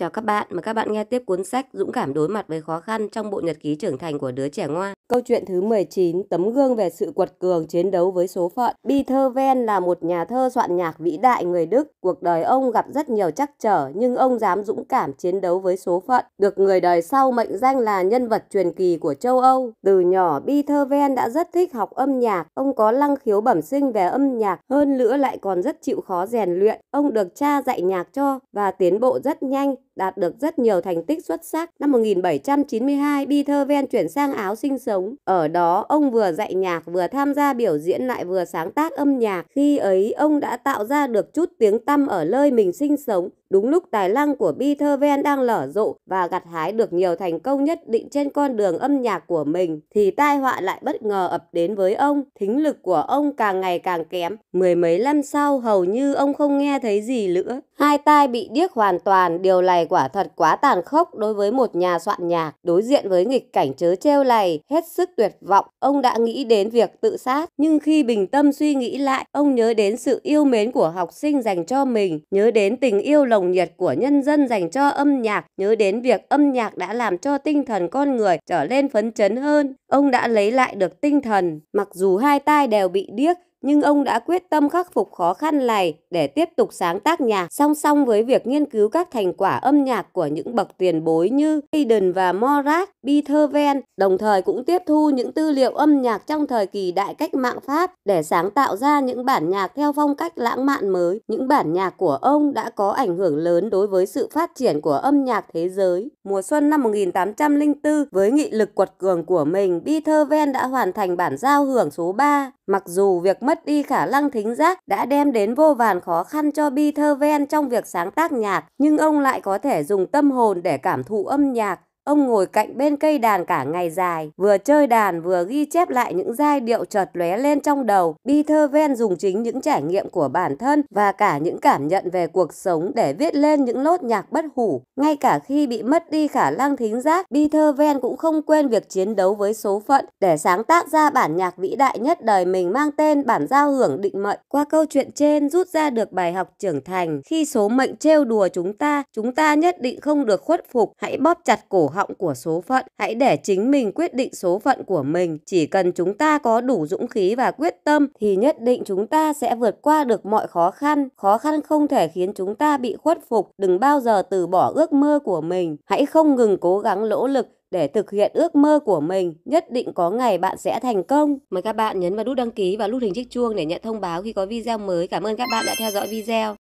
Chào các bạn, mời các bạn nghe tiếp cuốn sách Dũng cảm đối mặt với khó khăn trong bộ nhật ký trưởng thành của đứa trẻ ngoan. Câu chuyện thứ 19, tấm gương về sự quật cường chiến đấu với số phận. Beethoven là một nhà thơ soạn nhạc vĩ đại người Đức. Cuộc đời ông gặp rất nhiều trắc trở nhưng ông dám dũng cảm chiến đấu với số phận, được người đời sau mệnh danh là nhân vật truyền kỳ của châu Âu. Từ nhỏ Beethoven đã rất thích học âm nhạc, ông có năng khiếu bẩm sinh về âm nhạc, hơn nữa lại còn rất chịu khó rèn luyện. Ông được cha dạy nhạc cho và tiến bộ rất nhanh, đạt được rất nhiều thành tích xuất sắc. Năm 1792, Beethoven chuyển sang Áo sinh sống sống. Ở đó, ông vừa dạy nhạc, vừa tham gia biểu diễn lại vừa sáng tác âm nhạc. Khi ấy, ông đã tạo ra được chút tiếng tăm ở nơi mình sinh sống Đúng lúc tài năng của Beethoven đang lở rộ và gặt hái được nhiều thành công nhất định trên con đường âm nhạc của mình thì tai họa lại bất ngờ ập đến với ông, thính lực của ông càng ngày càng kém. Mười mấy năm sau hầu như ông không nghe thấy gì nữa. Hai tai bị điếc hoàn toàn, điều này quả thật quá tàn khốc đối với một nhà soạn nhạc. Đối diện với nghịch cảnh chớ treo này, hết sức tuyệt vọng, ông đã nghĩ đến việc tự sát. Nhưng khi bình tâm suy nghĩ lại, ông nhớ đến sự yêu mến của học sinh dành cho mình, nhớ đến tình yêu lòng nồng nhiệt của nhân dân dành cho âm nhạc, nhớ đến việc âm nhạc đã làm cho tinh thần con người trở lên phấn chấn hơn. Ông đã lấy lại được tinh thần, mặc dù hai tai đều bị điếc nhưng ông đã quyết tâm khắc phục khó khăn này để tiếp tục sáng tác nhạc song song với việc nghiên cứu các thành quả âm nhạc của những bậc tiền bối như Haydn và Morat, Beethoven, đồng thời cũng tiếp thu những tư liệu âm nhạc trong thời kỳ đại cách mạng Pháp để sáng tạo ra những bản nhạc theo phong cách lãng mạn mới. Những bản nhạc của ông đã có ảnh hưởng lớn đối với sự phát triển của âm nhạc thế giới. Mùa xuân năm 1804, với nghị lực quật cường của mình, Beethoven đã hoàn thành bản giao hưởng số 3. Mặc dù việc mất đi khả năng thính giác đã đem đến vô vàn khó khăn cho Beethoven trong việc sáng tác nhạc, nhưng ông lại có thể dùng tâm hồn để cảm thụ âm nhạc. Ông ngồi cạnh bên cây đàn cả ngày dài, vừa chơi đàn vừa ghi chép lại những giai điệu chợt lóe lên trong đầu. Bi thơ ven dùng chính những trải nghiệm của bản thân và cả những cảm nhận về cuộc sống để viết lên những nốt nhạc bất hủ. Ngay cả khi bị mất đi khả năng thính giác, bi thơ ven cũng không quên việc chiến đấu với số phận để sáng tác ra bản nhạc vĩ đại nhất đời mình mang tên bản giao hưởng định mệnh. Qua câu chuyện trên rút ra được bài học trưởng thành, khi số mệnh trêu đùa chúng ta, chúng ta nhất định không được khuất phục, hãy bóp chặt cổ họng của số phận. Hãy để chính mình quyết định số phận của mình. Chỉ cần chúng ta có đủ dũng khí và quyết tâm thì nhất định chúng ta sẽ vượt qua được mọi khó khăn. Khó khăn không thể khiến chúng ta bị khuất phục. Đừng bao giờ từ bỏ ước mơ của mình. Hãy không ngừng cố gắng lỗ lực để thực hiện ước mơ của mình, nhất định có ngày bạn sẽ thành công. Mời các bạn nhấn vào nút đăng ký và nút hình chiếc chuông để nhận thông báo khi có video mới. Cảm ơn các bạn đã theo dõi video.